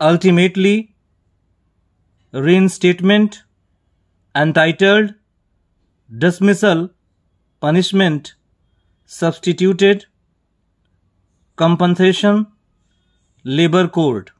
ultimately reinstatement entitled dismissal punishment substituted compensation labor code